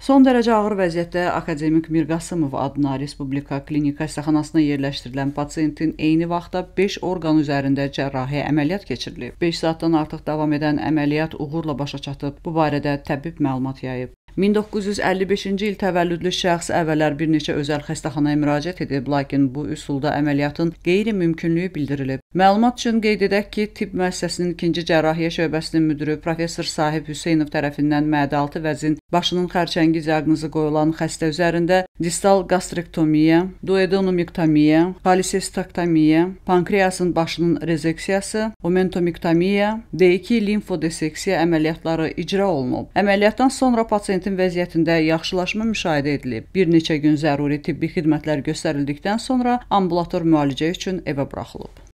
Son dərəcə ağır vəziyyətdə akademik Mirqasımov adına Respublika Klinika xəstəxanasına yerləşdirilən pasiyentin eyni vaxtda 5 orqan üzərində cərrahi əməliyyat keçirilib. 5 saatdan artıq davam edən əməliyyat uğurla başa çatıb. Bu barədə təbib məlumat yayıb. 1955-ci il təvəllüdlü şəxs əvvəllər bir neçə özəl xəstəxanaya müraciət edib, lakin bu üsulda əməliyyatın qeyri-mümkünlüyü bildirilib. Məlumat üçün qeyd edək ki, tibb müəssisəsinin 2-ci cərrahiyyə şöbəsinin müdiri professor Sahib Hüseynov tərəfindən mədə altı vəzin başının xərçəngi diaqnozu qoyulan xəstə üzərində distal qastrektomiya, duodenomiktomiya, kalisestaktomiya, pankreasın başının rezeksiyası, omentomiktomiya, D2 limfodeseksiya əməliyyatları icra olunub. Əməliyyatdan sonra pasiyentin vəziyyətində yaxşılaşma müşahidə edilib. Bir neçə gün zəruri tibbi xidmətlər göstərildikdən sonra ambulator müalicə üçün evə buraxılıb.